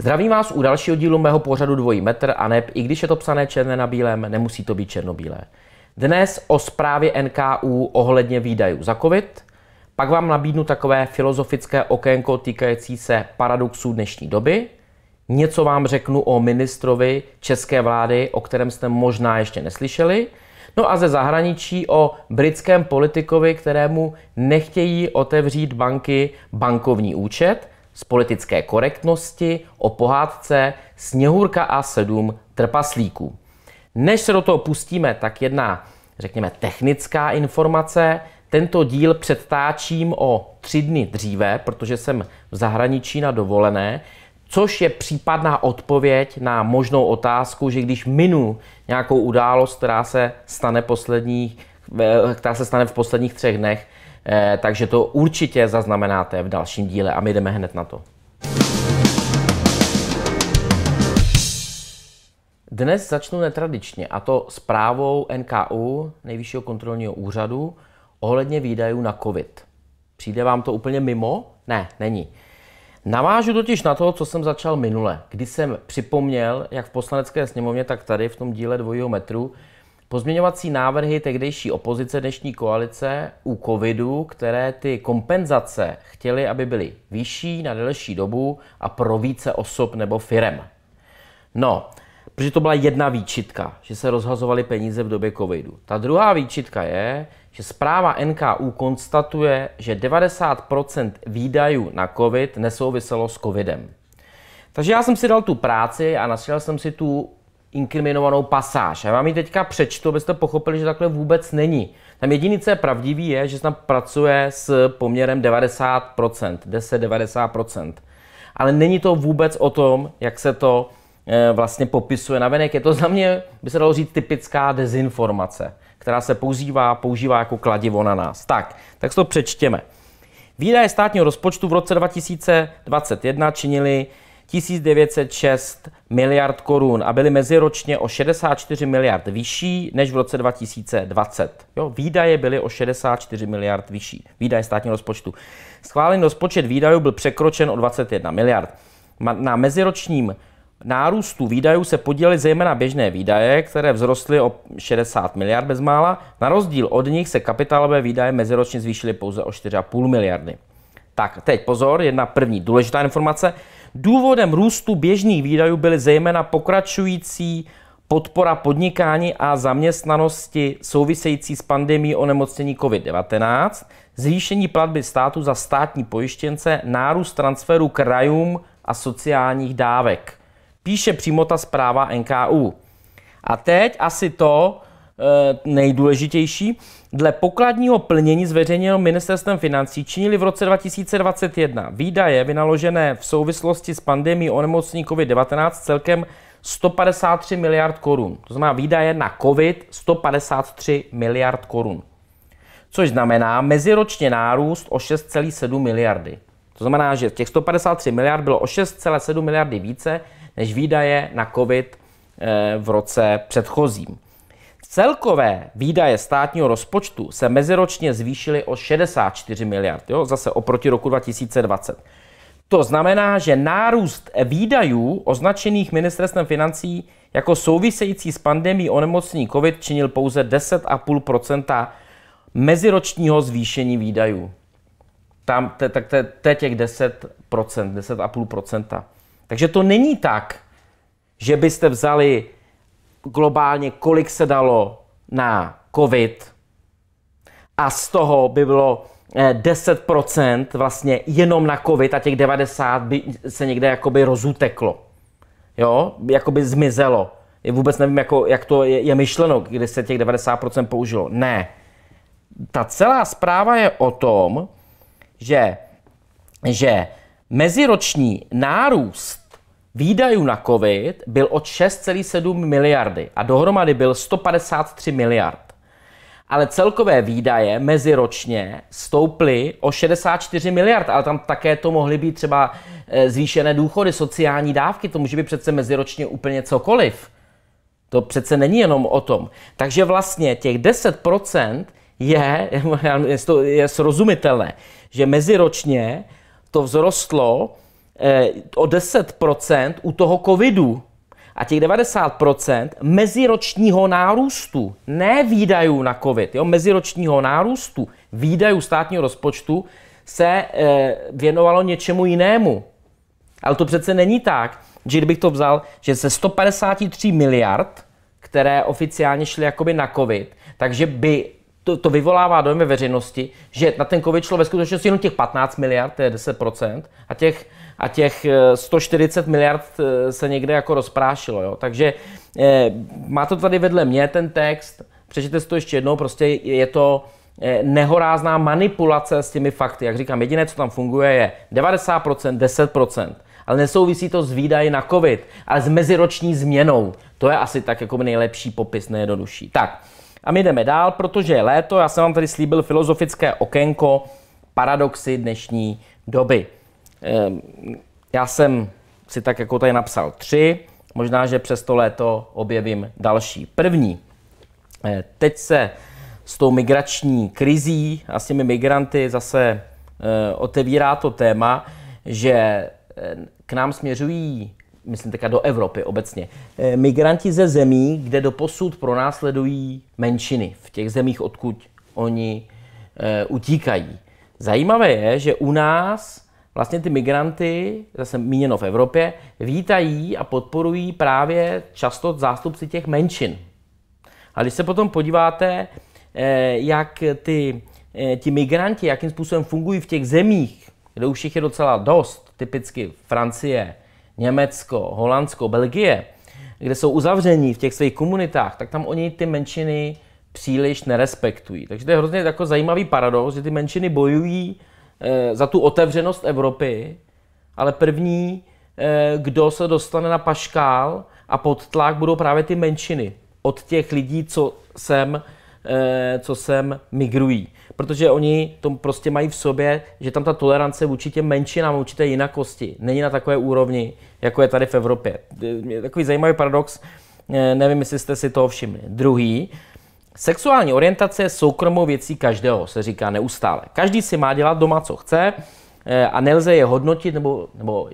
Zdravím vás u dalšího dílu mého pořadu Dvojí metr a neb, i když je to psané černé na bílém, nemusí to být černobílé. Dnes o zprávě NKU ohledně výdajů za COVID, pak vám nabídnu takové filozofické okénko týkající se paradoxů dnešní doby. Něco vám řeknu o ministrovi české vlády, o kterém jste možná ještě neslyšeli. No a ze zahraničí o britském politikovi, kterému nechtějí otevřít banky bankovní účet, z politické korektnosti, o pohádce Sněhurka a sedm trpaslíků. Než se do toho pustíme, tak jedna, řekněme, technická informace – tento díl předtáčím o tři dny dříve, protože jsem v zahraničí na dovolené, což je případná odpověď na možnou otázku, že když minu nějakou událost, která se stane, poslední, která se stane v posledních třech dnech, eh, takže to určitě zaznamenáte v dalším díle a my jdeme hned na to. Dnes začnu netradičně, a to zprávou NKU, Nejvyššího kontrolního úřadu, ohledně výdajů na COVID. Přijde vám to úplně mimo? Ne, není. Navážu totiž na to, co jsem začal minule, kdy jsem připomněl, jak v poslanecké sněmovně, tak tady v tom díle dvojího metru, pozměňovací návrhy tehdejší opozice dnešní koalice u covidu, které ty kompenzace chtěly, aby byly vyšší na delší dobu a pro více osob nebo firem. No, Protože to byla jedna výčitka, že se rozhazovaly peníze v době covidu. Ta druhá výčitka je, že zpráva NKU konstatuje, že 90% výdajů na covid nesouviselo s covidem. Takže já jsem si dal tu práci a našel jsem si tu inkriminovanou pasáž. Já vám ji teďka přečtu, abyste pochopili, že takhle vůbec není. Tam jedinice co je pravdivý, je, že se tam pracuje s poměrem 90%, 10-90%. Ale není to vůbec o tom, jak se to Eh, vlastně popisuje navenek. Je to za mě, by se dalo říct, typická dezinformace, která se používá, používá jako kladivo na nás. Tak, tak to přečtěme. Výdaje státního rozpočtu v roce 2021 činily 1906 miliard korun a byly meziročně o 64 miliard vyšší než v roce 2020. Jo, výdaje byly o 64 miliard vyšší, výdaje státního rozpočtu. Schválený rozpočet výdajů byl překročen o 21 miliard. Na meziročním nárůstu výdajů se podílely zejména běžné výdaje, které vzrostly o 60 miliard bezmála. Na rozdíl od nich se kapitálové výdaje meziročně zvýšily pouze o 4,5 miliardy. Tak, teď pozor, jedna první důležitá informace. Důvodem růstu běžných výdajů byly zejména pokračující podpora podnikání a zaměstnanosti související s pandemí onemocnění COVID-19, zvýšení platby státu za státní pojištěnce, nárůst transferu krajům a sociálních dávek. Píše přímo ta zpráva NKU. A teď asi to eh, nejdůležitější. Dle pokladního plnění zveřejněného ministerstvem financí činili v roce 2021 výdaje vynaložené v souvislosti s pandemí onemocnění COVID-19 celkem 153 miliard korun. To znamená výdaje na COVID 153 miliard korun. Což znamená meziročně nárůst o 6,7 miliardy. To znamená, že těch 153 miliard bylo o 6,7 miliardy více, než výdaje na COVID eh, v roce předchozím. Celkové výdaje státního rozpočtu se meziročně zvýšily o 64 miliard, jo? zase oproti roku 2020. To znamená, že nárůst výdajů označených ministerstvem financí jako související s pandemí onemocnění COVID činil pouze 10,5 meziročního zvýšení výdajů. Tam, tak to je těch 10 10,5 takže to není tak, že byste vzali globálně, kolik se dalo na COVID a z toho by bylo 10% eh, vlastně jenom na COVID a těch 90 by se někde jakoby rozuteklo. Jo, jakoby zmizelo. vůbec nevím, jako, jak to je, je myšleno, kdy se těch 90% použilo. Ne. Ta celá zpráva je o tom, že, že Meziroční nárůst výdajů na COVID byl od 6,7 miliardy a dohromady byl 153 miliard. Ale celkové výdaje meziročně stouply o 64 miliard, ale tam také to mohly být třeba eh, zvýšené důchody, sociální dávky, to může být přece meziročně úplně cokoliv. To přece není jenom o tom. Takže vlastně těch 10% je, je, je srozumitelné, že meziročně to vzrostlo eh, o 10% u toho covidu a těch 90% meziročního nárůstu, ne výdajů na covid, jo, meziročního nárůstu výdajů státního rozpočtu se eh, věnovalo něčemu jinému. Ale to přece není tak, že kdybych to vzal, že ze 153 miliard, které oficiálně šly jakoby na covid, takže by to, to vyvolává dojmy veřejnosti, že na ten covid šlo ve skutečnosti jenom těch 15 miliard, to je 10%, a těch, a těch 140 eh, miliard eh, se někde jako rozprášilo. Jo? Takže eh, má to tady vedle mě ten text, přečtěte si to ještě jednou, prostě je to eh, nehorázná manipulace s těmi fakty. Jak říkám, jediné, co tam funguje, je 90%, 10% ale nesouvisí to s výdaji na COVID, ale s meziroční změnou. To je asi tak jako nejlepší popis, nejjednodušší. Tak, a my jdeme dál, protože je léto, já jsem vám tady slíbil filozofické okénko paradoxy dnešní doby. Ehm, já jsem si tak jako tady napsal tři, možná, že přes to léto objevím další. První, eh, teď se s tou migrační krizí a s těmi migranty zase eh, otevírá to téma, že eh, k nám směřují myslím teďka do Evropy obecně, eh, migranti ze zemí, kde doposud pronásledují menšiny, v těch zemích, odkud oni eh, utíkají. Zajímavé je, že u nás vlastně ty migranty, zase míněno v Evropě, vítají a podporují právě často zástupci těch menšin. A když se potom podíváte, eh, jak ty, ti migranti, jakým způsobem fungují v těch zemích, kde už jich je docela dost, typicky Francie, Německo, Holandsko, Belgie, kde jsou uzavření v těch svých komunitách, tak tam oni ty menšiny příliš nerespektují. Takže to je hrozně jako zajímavý paradox, že ty menšiny bojují eh, za tu otevřenost Evropy, ale první, eh, kdo se dostane na paškál a pod tlak budou právě ty menšiny od těch lidí, co sem Eh, co sem migrují. Protože oni to prostě mají v sobě, že tam ta tolerance vůči těm menšinám, vůči té jinakosti, není na takové úrovni, jako je tady v Evropě. Takový zajímavý paradox, eh, nevím, jestli jste si toho všimli. Druhý, Sexuální orientace je soukromou věcí každého, se říká neustále. Každý si má dělat doma, co chce eh, a nelze je hodnotit nebo, nebo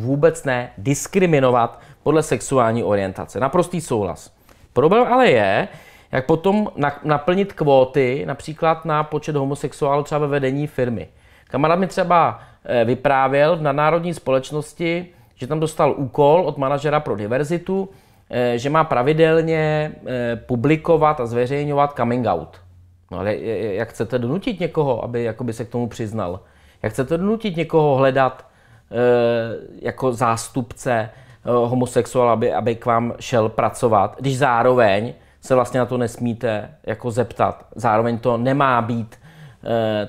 vůbec ne diskriminovat podle sexuální orientace. Naprostý souhlas. Problém ale je, jak potom naplnit kvóty, například na počet homosexuálů třeba ve vedení firmy. Kamarád mi třeba eh, vyprávěl na národní společnosti, že tam dostal úkol od manažera pro diverzitu, eh, že má pravidelně eh, publikovat a zveřejňovat coming out. No ale jak chcete donutit někoho, aby jakoby se k tomu přiznal? Jak chcete donutit někoho hledat jako zástupce homosexuál, aby, aby k vám šel pracovat, když zároveň se vlastně na to nesmíte jako zeptat. Zároveň to nemá být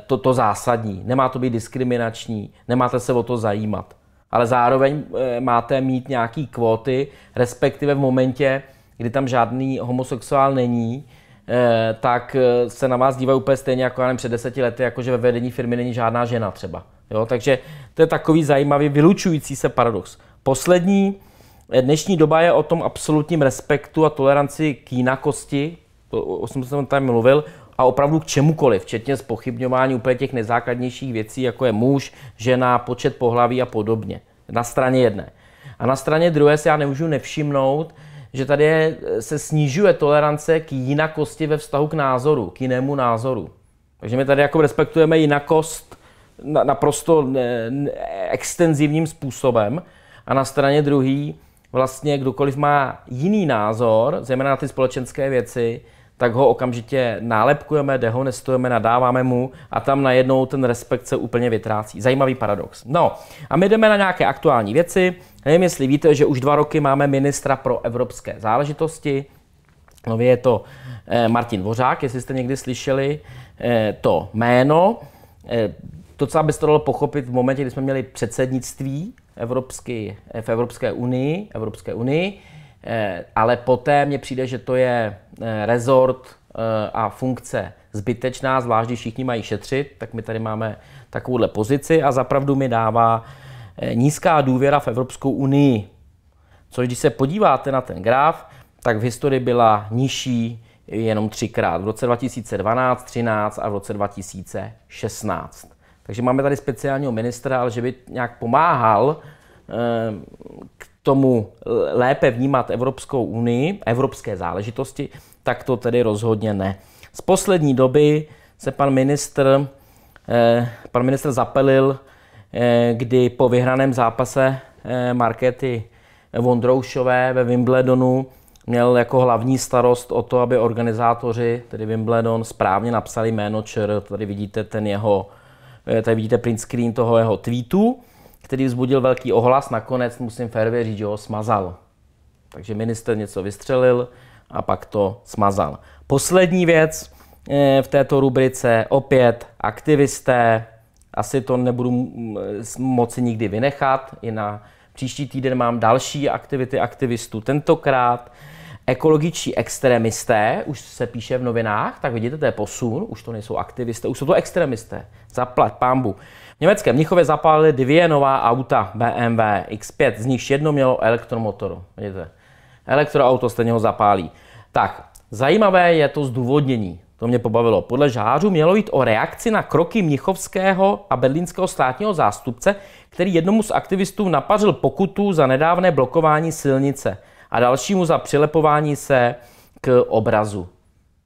toto eh, zásadní, nemá to být diskriminační, nemáte se o to zajímat. Ale zároveň eh, máte mít nějaké kvóty, respektive v momentě, kdy tam žádný homosexuál není, eh, tak se na vás dívají úplně stejně jako já před deseti lety, jako že ve vedení firmy není žádná žena třeba. Jo? Takže to je takový zajímavý vylučující se paradox. Poslední Dnešní doba je o tom absolutním respektu a toleranci k jinakosti, o tom jsem tam mluvil, a opravdu k čemukoliv, včetně zpochybňování úplně těch nezákladnějších věcí, jako je muž, žena, počet pohlaví a podobně. Na straně jedné. A na straně druhé se já nemůžu nevšimnout, že tady je, se snižuje tolerance k jinakosti ve vztahu k názoru, k jinému názoru. Takže my tady jako respektujeme jinakost naprosto extenzivním způsobem a na straně druhé vlastně kdokoliv má jiný názor, zejména na ty společenské věci, tak ho okamžitě nálepkujeme, dehonestujeme, nadáváme mu a tam najednou ten respekt se úplně vytrácí. Zajímavý paradox. No a my jdeme na nějaké aktuální věci. Nevím, jestli víte, že už dva roky máme ministra pro evropské záležitosti. Nově je to eh, Martin Vořák, jestli jste někdy slyšeli eh, to jméno eh, to, co byste dalo pochopit v momentě, kdy jsme měli předsednictví Evropsky, v Evropské unii, Evropské unii, eh, ale poté mně přijde, že to je eh, rezort eh, a funkce zbytečná, zvlášť když všichni mají šetřit, tak my tady máme takovouhle pozici a zapravdu mi dává nízká důvěra v Evropskou unii. Což když se podíváte na ten graf, tak v historii byla nižší jenom třikrát. V roce 2012, 13 a v roce 2016. Takže máme tady speciálního ministra, ale že by nějak pomáhal eh, k tomu lépe vnímat Evropskou unii, evropské záležitosti, tak to tedy rozhodně ne. Z poslední doby se pan ministr, eh, pan ministr zapelil, eh, kdy po vyhraném zápase Markety Vondroušové ve Wimbledonu měl jako hlavní starost o to, aby organizátoři, tedy Wimbledon, správně napsali jméno ČR. Tady vidíte ten jeho Eh, tady vidíte print screen toho jeho tweetu, který vzbudil velký ohlas. Nakonec musím férově říct, že ho smazal. Takže minister něco vystřelil a pak to smazal. Poslední věc eh, v této rubrice, opět aktivisté, asi to nebudu mm, moci nikdy vynechat, i na příští týden mám další aktivity aktivistů tentokrát ekologičtí extremisté, už se píše v novinách, tak vidíte, to je posun, už to nejsou aktivisté, už jsou to extremisté. Zaplat pámbu. V německém Mnichově zapálili dvě nová auta BMW X5, z nichž jedno mělo elektromotor. Vidíte, elektroauto stejně ho zapálí. Tak, zajímavé je to zdůvodnění. To mě pobavilo. Podle žářů mělo jít o reakci na kroky Mnichovského a berlínského státního zástupce, který jednomu z aktivistů napařil pokutu za nedávné blokování silnice a dalšímu za přilepování se k obrazu.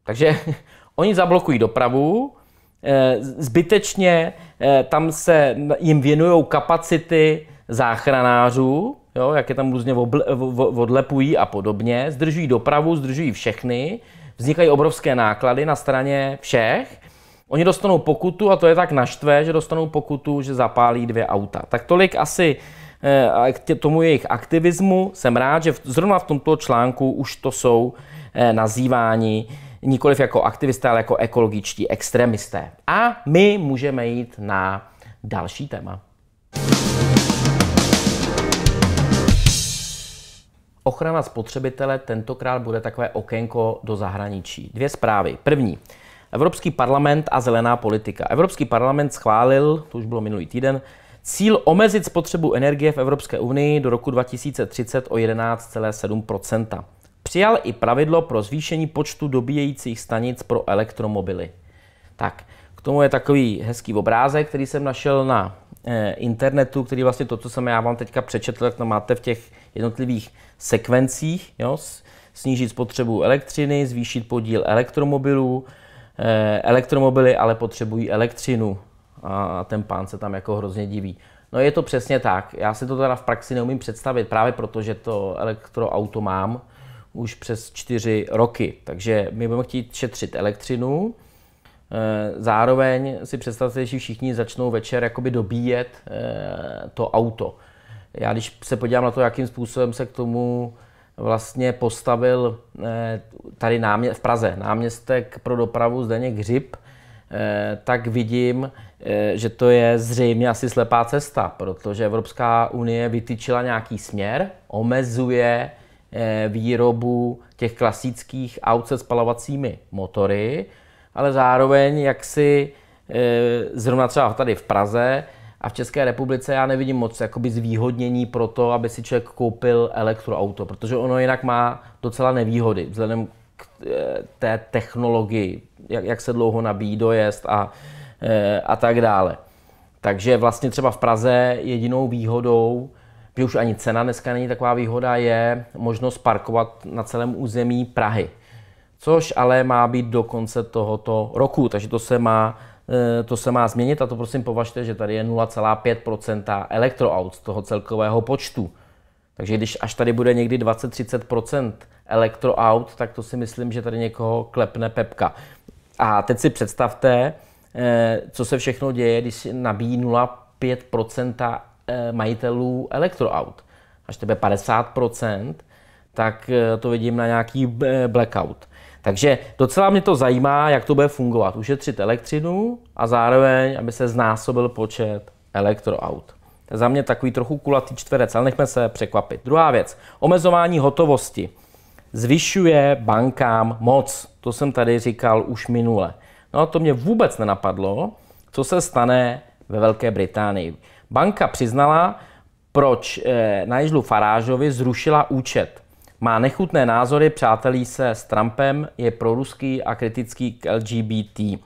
Takže oni zablokují dopravu, eh, zbytečně eh, tam se jim věnují kapacity záchranářů, jo, jak je tam různě odlepují a podobně, zdržují dopravu, zdržují všechny, vznikají obrovské náklady na straně všech. Oni dostanou pokutu a to je tak naštve, že dostanou pokutu, že zapálí dvě auta. Tak tolik asi Eh, k tomu jejich aktivismu. Jsem rád, že zrovna v tomto článku už to jsou eh, nazýváni nikoliv jako aktivisté, ale jako ekologičtí extremisté. A my můžeme jít na další téma. Ochrana spotřebitele tentokrát bude takové okénko do zahraničí. Dvě zprávy. První. Evropský parlament a zelená politika. Evropský parlament schválil, to už bylo minulý týden, Cíl omezit spotřebu energie v Evropské unii do roku 2030 o 11,7 Přijal i pravidlo pro zvýšení počtu dobíjejících stanic pro elektromobily. Tak, k tomu je takový hezký obrázek, který jsem našel na eh, internetu, který vlastně to, co jsem já vám teďka přečetl, tak to máte v těch jednotlivých sekvencích. Jo? Snížit spotřebu elektřiny, zvýšit podíl elektromobilů. Eh, elektromobily ale potřebují elektřinu a ten pán se tam jako hrozně diví. No je to přesně tak. Já si to teda v praxi neumím představit, právě proto, že to elektroauto mám už přes čtyři roky. Takže my budeme chtít šetřit elektřinu, eh, zároveň si představte, že všichni začnou večer jakoby dobíjet eh, to auto. Já když se podívám na to, jakým způsobem se k tomu vlastně postavil eh, tady námě, v Praze náměstek pro dopravu Zdeněk Hřib, tak vidím, Eh, že to je zřejmě asi slepá cesta, protože Evropská unie vytyčila nějaký směr, omezuje eh, výrobu těch klasických aut se spalovacími motory, ale zároveň jak si eh, zrovna třeba tady v Praze a v České republice já nevidím moc jakoby zvýhodnění pro to, aby si člověk koupil elektroauto, protože ono jinak má docela nevýhody vzhledem k té technologii, jak, jak se dlouho nabíjí dojezd a Eh, a tak dále. Takže vlastně třeba v Praze jedinou výhodou, že už ani cena dneska není taková výhoda, je možnost parkovat na celém území Prahy. Což ale má být do konce tohoto roku, takže to se má, eh, to se má změnit a to prosím považte, že tady je 0,5 elektroaut z toho celkového počtu. Takže když až tady bude někdy 20-30 elektroaut, tak to si myslím, že tady někoho klepne pepka. A teď si představte, Eh, co se všechno děje, když nabíjí 0,5 eh, majitelů elektroaut. Až tebe 50 tak eh, to vidím na nějaký blackout. Takže docela mě to zajímá, jak to bude fungovat. Ušetřit elektřinu a zároveň, aby se znásobil počet elektroaut. To je za mě takový trochu kulatý čtverec, ale nechme se překvapit. Druhá věc, omezování hotovosti. Zvyšuje bankám moc. To jsem tady říkal už minule. No to mě vůbec nenapadlo, co se stane ve Velké Británii. Banka přiznala, proč eh, Jižlu Farážovi zrušila účet. Má nechutné názory, přátelí se s Trumpem, je proruský a kritický k LGBT.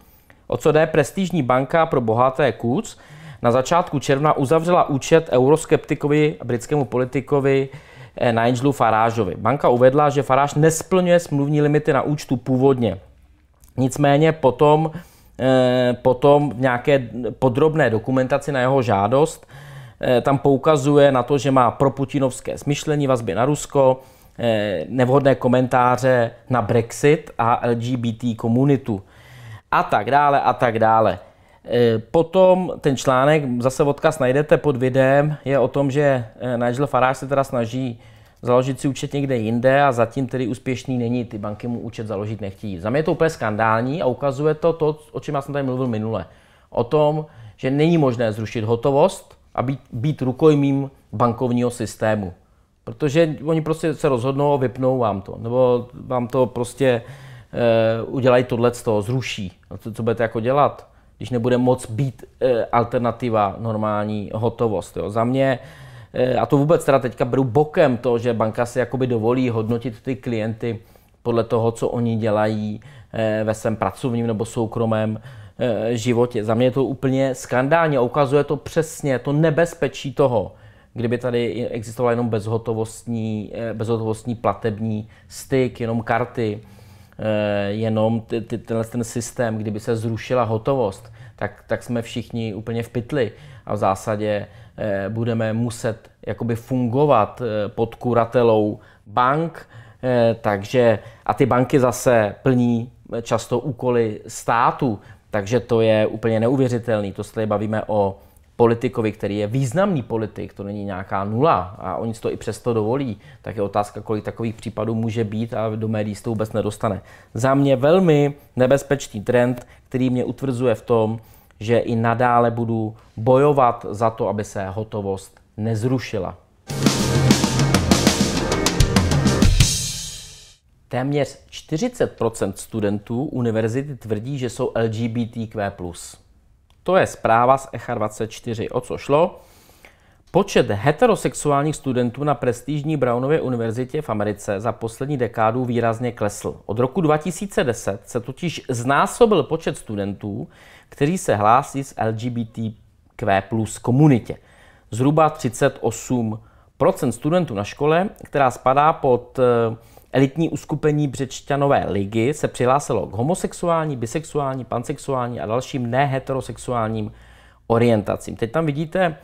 O co jde prestižní banka pro bohaté kůc, na začátku června uzavřela účet euroskeptikovi a britskému politikovi eh, Nigelu Farážovi. Banka uvedla, že Faráž nesplňuje smluvní limity na účtu původně. Nicméně potom, eh, potom v nějaké podrobné dokumentaci na jeho žádost eh, tam poukazuje na to, že má proputinovské smyšlení, vazby na Rusko, eh, nevhodné komentáře na Brexit a LGBT komunitu a tak dále a tak dále. Potom ten článek, zase odkaz najdete pod videem, je o tom, že Nigel Farage se teda snaží založit si účet někde jinde a zatím tedy úspěšný není, ty banky mu účet založit nechtějí. Za mě je to úplně skandální a ukazuje to to, o čem já jsem tady mluvil minule. O tom, že není možné zrušit hotovost a být, být rukojmím bankovního systému. Protože oni prostě se rozhodnou, vypnou vám to, nebo vám to prostě e, udělají tohle z toho, zruší. co, co budete jako dělat, když nebude moc být e, alternativa normální hotovost. Jo? Za mě Eh, a to vůbec teda teďka beru bokem to, že banka si jakoby dovolí hodnotit ty klienty podle toho, co oni dělají eh, ve svém pracovním nebo soukromém eh, životě. Za mě je to úplně skandálně ukazuje to přesně to nebezpečí toho, kdyby tady existoval jenom bezhotovostní, bezhotovostní platební styk, jenom karty, jenom ty, ty, tenhle ten systém, kdyby se zrušila hotovost, tak, tak jsme všichni úplně v pytli a v zásadě eh, budeme muset jakoby fungovat eh, pod kuratelou bank, eh, takže a ty banky zase plní často úkoly státu, takže to je úplně neuvěřitelný. To se tady bavíme o politikovi, který je významný politik, to není nějaká nula a oni si to i přesto dovolí, tak je otázka, kolik takových případů může být a do médií se to vůbec nedostane. Za mě velmi nebezpečný trend, který mě utvrzuje v tom, že i nadále budu bojovat za to, aby se hotovost nezrušila. Téměř 40 studentů univerzity tvrdí, že jsou LGBTQ. To je zpráva z ECHA 24. O co šlo? Počet heterosexuálních studentů na prestižní Brownově univerzitě v Americe za poslední dekádu výrazně klesl. Od roku 2010 se totiž znásobil počet studentů, kteří se hlásí z LGBTQ plus komunitě. Zhruba 38 studentů na škole, která spadá pod eh, elitní uskupení Břečťanové ligy, se přihlásilo k homosexuální, bisexuální, pansexuální a dalším neheterosexuálním orientacím. Teď tam vidíte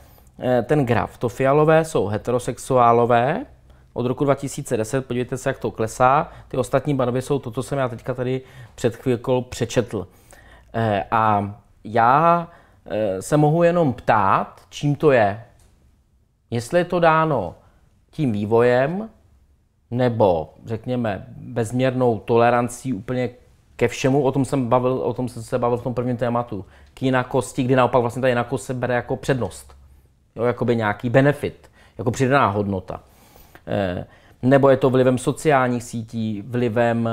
Eh, ten graf. To fialové jsou heterosexuálové od roku 2010, podívejte se, jak to klesá. Ty ostatní barvy jsou to, co jsem já teďka tady před chvilkou přečetl. Eh, a já eh, se mohu jenom ptát, čím to je. Jestli je to dáno tím vývojem, nebo řekněme bezměrnou tolerancí úplně ke všemu, o tom jsem, bavil, o tom jsem se bavil v tom prvním tématu, k jinakosti, kdy naopak vlastně ta jinakost se bere jako přednost jo, jakoby nějaký benefit, jako přidaná hodnota. Eh, nebo je to vlivem sociálních sítí, vlivem,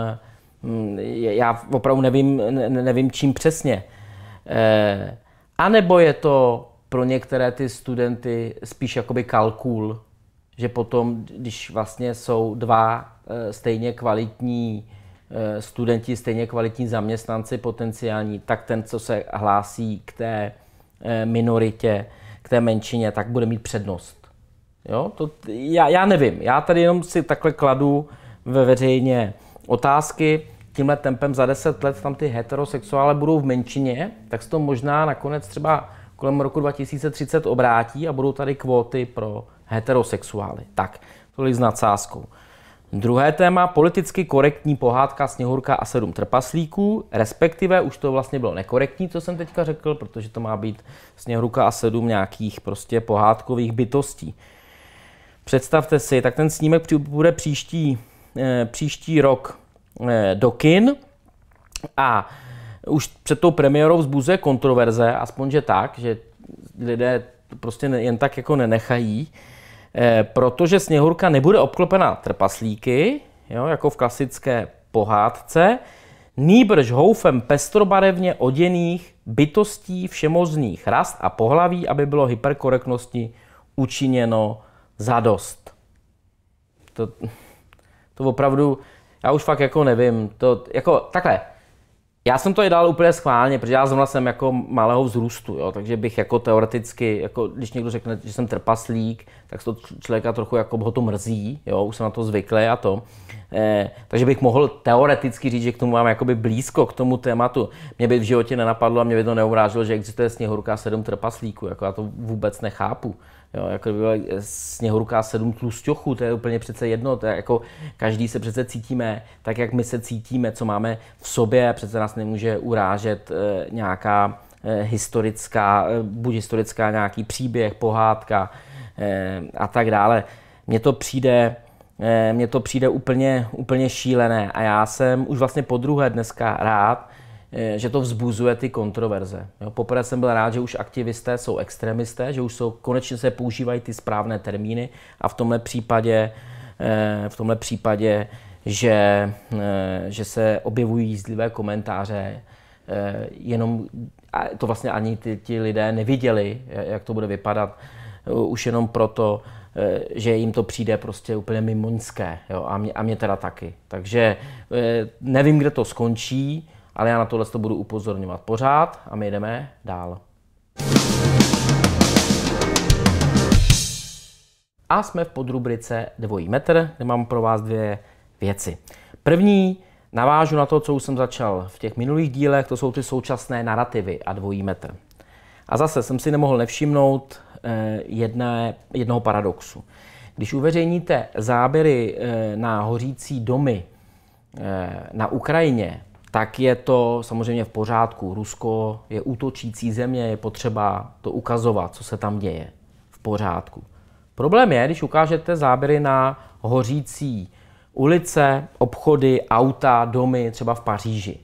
hm, já opravdu nevím, nevím čím přesně. Eh, a nebo je to pro některé ty studenty spíš jakoby kalkul, že potom, když vlastně jsou dva eh, stejně kvalitní studenti, stejně kvalitní zaměstnanci potenciální, tak ten, co se hlásí k té minoritě, té menšině, tak bude mít přednost. Jo? To, já, já nevím, já tady jenom si takhle kladu ve veřejně otázky, tímhle tempem za 10 let tam ty heterosexuále budou v menšině, tak se to možná nakonec třeba kolem roku 2030 obrátí a budou tady kvóty pro heterosexuály. Tak, tolik s nadsázkou. Druhé téma, politicky korektní pohádka Sněhurka a sedm trpaslíků, respektive už to vlastně bylo nekorektní, co jsem teďka řekl, protože to má být Sněhurka a sedm nějakých prostě pohádkových bytostí. Představte si, tak ten snímek bude příští, eh, příští rok eh, do kin a už před tou premiérou vzbuzuje kontroverze, aspoň že tak, že lidé prostě jen tak jako nenechají. Eh, protože Sněhurka nebude obklopena trpaslíky, jo, jako v klasické pohádce, nýbrž houfem pestrobarevně oděných bytostí všemozných rast a pohlaví, aby bylo hyperkorektnosti učiněno zadost. To, to opravdu, já už fakt jako nevím, to jako takhle, já jsem to i úplně schválně, protože já zrovna jsem jako malého vzrůstu, jo, takže bych jako teoreticky, jako když někdo řekne, že jsem trpaslík, tak to člověka trochu jako ho to mrzí, jo, už jsem na to zvyklý a to. Eh, takže bych mohl teoreticky říct, že k tomu mám jakoby blízko, k tomu tématu. Mě by v životě nenapadlo a mě by to neurážilo, že existuje sněhurka sedm trpaslíků, jako já to vůbec nechápu. Jo, jako by byla eh, sněhoruká sedm tlusťochů, to je úplně přece jedno, to je jako každý se přece cítíme tak, jak my se cítíme, co máme v sobě, přece nás nemůže urážet e, nějaká e, historická, e, buď historická nějaký příběh, pohádka e, a tak dále. Mně to přijde, e, mně to přijde úplně, úplně šílené a já jsem už vlastně po druhé dneska rád, Eh, že to vzbuzuje ty kontroverze. Jo, poprvé jsem byl rád, že už aktivisté jsou extremisté, že už jsou, konečně se používají ty správné termíny a v tomhle případě, eh, v tomhle případě že, eh, že se objevují jízdlivé komentáře, jenom a to vlastně ani ti, ti lidé neviděli, jak to bude vypadat, už jenom proto, že jim to přijde prostě úplně mimoňské jo, a, mě, a mě teda taky. Takže nevím, kde to skončí, ale já na tohle to budu upozorňovat pořád a my jdeme dál. A jsme v podrubrice dvojí metr, kde mám pro vás dvě věci. První, navážu na to, co už jsem začal v těch minulých dílech, to jsou ty současné narrativy a dvojí metr. A zase jsem si nemohl nevšimnout eh, jedné, jednoho paradoxu. Když uveřejníte záběry eh, na hořící domy eh, na Ukrajině tak je to samozřejmě v pořádku. Rusko je útočící země, je potřeba to ukazovat, co se tam děje. V pořádku. Problém je, když ukážete záběry na hořící ulice, obchody, auta, domy, třeba v Paříži.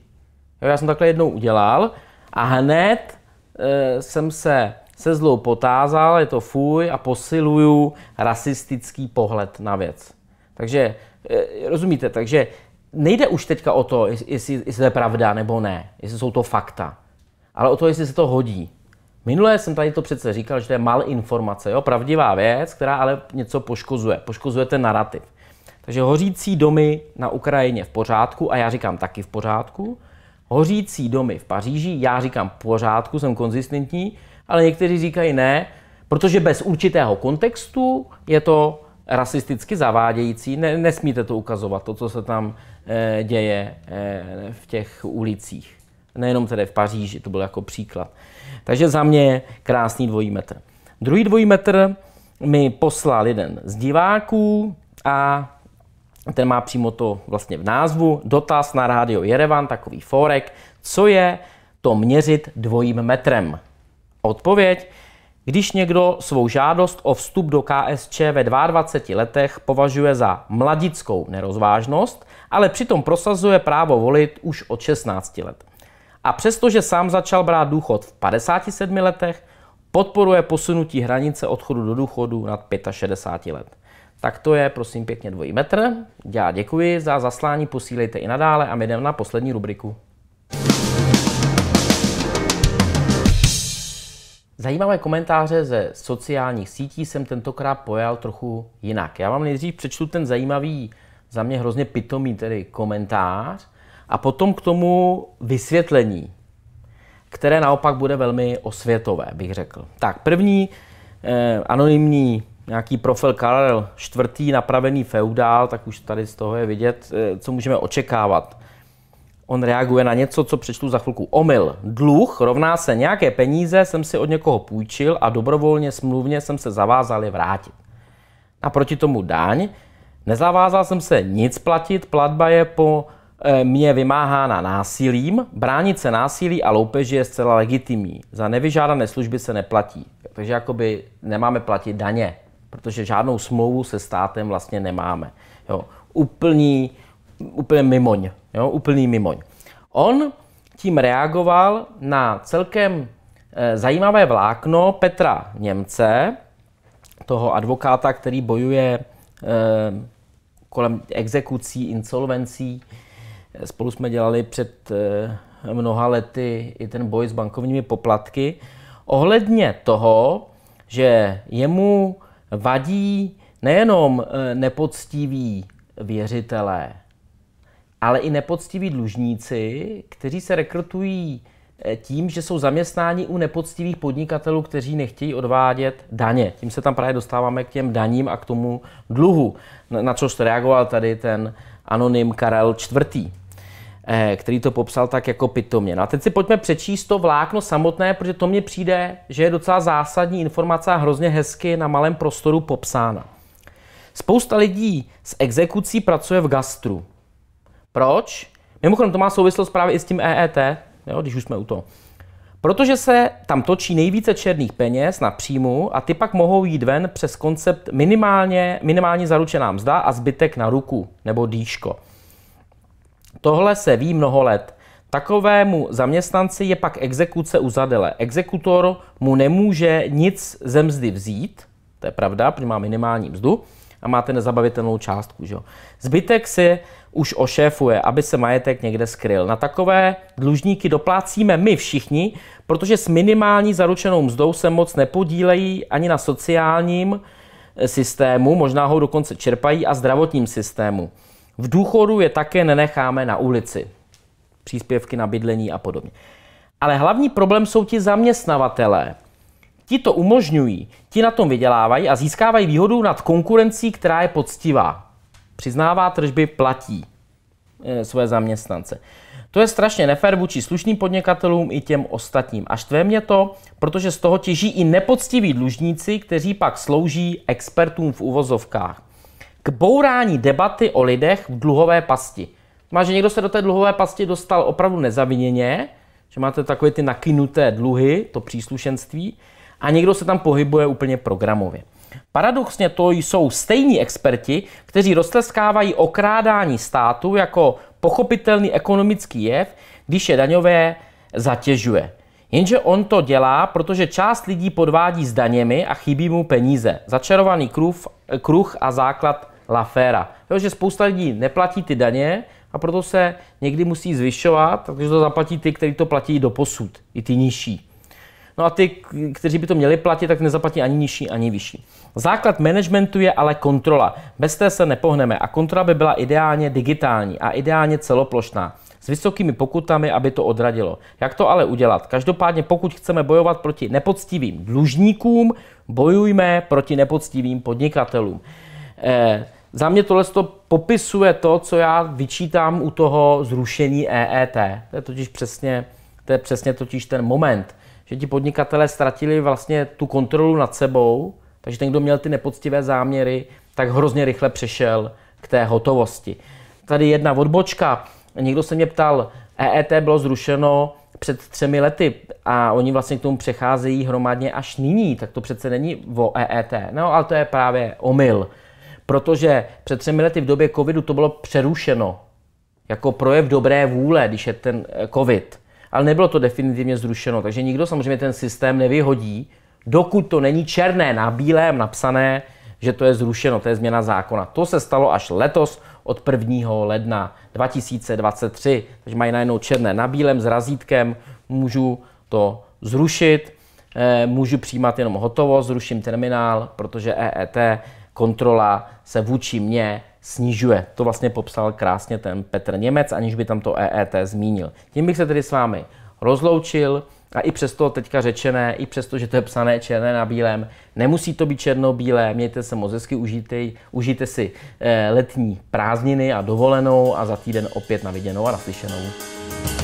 Jo, já jsem takhle jednou udělal a hned e, jsem se se zlou potázal, je to fuj a posiluju rasistický pohled na věc. Takže e, rozumíte, takže nejde už teďka o to, jestli, jestli to je pravda nebo ne, jestli jsou to fakta, ale o to, jestli se to hodí. Minule jsem tady to přece říkal, že to je mal informace, jo? pravdivá věc, která ale něco poškozuje, poškozuje ten narrativ. Takže hořící domy na Ukrajině v pořádku, a já říkám taky v pořádku. Hořící domy v Paříži, já říkám v pořádku, jsem konzistentní, ale někteří říkají ne, protože bez určitého kontextu je to rasisticky zavádějící. Ne, nesmíte to ukazovat, to, co se tam e, děje e, v těch ulicích. Nejenom tedy v Paříži, to byl jako příklad. Takže za mě je krásný dvojí metr. Druhý dvojí metr mi poslal jeden z diváků a ten má přímo to vlastně v názvu. Dotaz na rádio Jerevan, takový forek. Co je to měřit dvojím metrem? Odpověď. Když někdo svou žádost o vstup do KSČ ve 22 letech považuje za mladickou nerozvážnost, ale přitom prosazuje právo volit už od 16 let. A přestože sám začal brát důchod v 57 letech, podporuje posunutí hranice odchodu do důchodu nad 65 let. Tak to je, prosím, pěkně dvojí metr. Já děkuji za zaslání, posílejte i nadále a my jdeme na poslední rubriku. Zajímavé komentáře ze sociálních sítí jsem tentokrát pojal trochu jinak. Já vám nejdřív přečtu ten zajímavý, za mě hrozně pitomý tedy komentář a potom k tomu vysvětlení, které naopak bude velmi osvětové, bych řekl. Tak první eh, anonymní nějaký profil Karel IV. napravený feudál, tak už tady z toho je vidět, eh, co můžeme očekávat. On reaguje na něco, co přečtu za chvilku. Omyl. Dluh rovná se nějaké peníze, jsem si od někoho půjčil a dobrovolně smluvně jsem se zavázal je vrátit. A proti tomu daň. Nezavázal jsem se nic platit, platba je po e, eh, mě vymáhána násilím. Bránit se násilí a loupeži je zcela legitimní. Za nevyžádané služby se neplatí. Takže jakoby nemáme platit daně, protože žádnou smlouvu se státem vlastně nemáme. Jo. Úplní úplně mimoň, jo, úplný mimoň. On tím reagoval na celkem eh, zajímavé vlákno Petra Němce, toho advokáta, který bojuje eh, kolem exekucí, insolvencí. Spolu jsme dělali před eh, mnoha lety i ten boj s bankovními poplatky. Ohledně toho, že jemu vadí nejenom nepoctiví věřitelé, ale i nepoctiví dlužníci, kteří se rekrutují eh, tím, že jsou zaměstnáni u nepoctivých podnikatelů, kteří nechtějí odvádět daně. Tím se tam právě dostáváme k těm daním a k tomu dluhu, na což reagoval tady ten anonym Karel IV., eh, který to popsal tak jako pitomně. No a teď si pojďme přečíst to vlákno samotné, protože to mně přijde, že je docela zásadní informace a hrozně hezky na malém prostoru popsána. Spousta lidí s exekucí pracuje v gastru. Proč? Mimochodem to má souvislost právě i s tím EET, jo, když už jsme u toho. Protože se tam točí nejvíce černých peněz na příjmu a ty pak mohou jít ven přes koncept minimálně, minimálně zaručená mzda a zbytek na ruku nebo dýško. Tohle se ví mnoho let. Takovému zaměstnanci je pak exekuce u zadele. Exekutor mu nemůže nic ze mzdy vzít, to je pravda, protože má minimální mzdu a máte nezabavitelnou částku. Že Zbytek si už ošéfuje, aby se majetek někde skryl. Na takové dlužníky doplácíme my všichni, protože s minimální zaručenou mzdou se moc nepodílejí ani na sociálním eh, systému, možná ho dokonce čerpají, a zdravotním systému. V důchodu je také nenecháme na ulici. Příspěvky na bydlení a podobně. Ale hlavní problém jsou ti zaměstnavatelé. Ti to umožňují, ti na tom vydělávají a získávají výhodu nad konkurencí, která je poctivá přiznává tržby, platí e, své zaměstnance. To je strašně nefér vůči slušným podnikatelům i těm ostatním. A štve mě to, protože z toho těží i nepoctiví dlužníci, kteří pak slouží expertům v uvozovkách. K bourání debaty o lidech v dluhové pasti. Má, že někdo se do té dluhové pasti dostal opravdu nezaviněně, že máte takové ty nakynuté dluhy, to příslušenství, a někdo se tam pohybuje úplně programově. Paradoxně to jsou stejní experti, kteří roztleskávají okrádání státu jako pochopitelný ekonomický jev, když je daňové zatěžuje. Jenže on to dělá, protože část lidí podvádí s daněmi a chybí mu peníze. Začarovaný kruh, kruh a základ laféra. Jo, že spousta lidí neplatí ty daně a proto se někdy musí zvyšovat, takže to zaplatí ty, kteří to platí do posud, i ty nižší. No a ty, kteří by to měli platit, tak nezaplatí ani nižší, ani vyšší. Základ managementu je ale kontrola. Bez té se nepohneme a kontrola by byla ideálně digitální a ideálně celoplošná s vysokými pokutami, aby to odradilo. Jak to ale udělat? Každopádně, pokud chceme bojovat proti nepoctivým dlužníkům, bojujme proti nepoctivým podnikatelům. Eh, za mě tohle to popisuje to, co já vyčítám u toho zrušení EET. To je totiž přesně, to je přesně totiž ten moment, že ti podnikatelé ztratili vlastně tu kontrolu nad sebou, takže ten, kdo měl ty nepoctivé záměry, tak hrozně rychle přešel k té hotovosti. Tady jedna odbočka. Někdo se mě ptal, EET bylo zrušeno před třemi lety a oni vlastně k tomu přecházejí hromadně až nyní, tak to přece není o EET. No, ale to je právě omyl, protože před třemi lety v době covidu to bylo přerušeno jako projev dobré vůle, když je ten eh, covid ale nebylo to definitivně zrušeno. Takže nikdo samozřejmě ten systém nevyhodí, dokud to není černé na bílém napsané, že to je zrušeno, to je změna zákona. To se stalo až letos od 1. ledna 2023. Takže mají najednou černé na bílém s razítkem, můžu to zrušit, eh, můžu přijímat jenom hotovost, zruším terminál, protože EET kontrola se vůči mně snižuje. To vlastně popsal krásně ten Petr Němec, aniž by tam to EET zmínil. Tím bych se tedy s vámi rozloučil a i přesto teďka řečené, i přesto, že to je psané černé na bílém, nemusí to být černobílé, mějte se moc hezky, užijte, užijte si eh, letní prázdniny a dovolenou a za týden opět na viděnou a naslyšenou.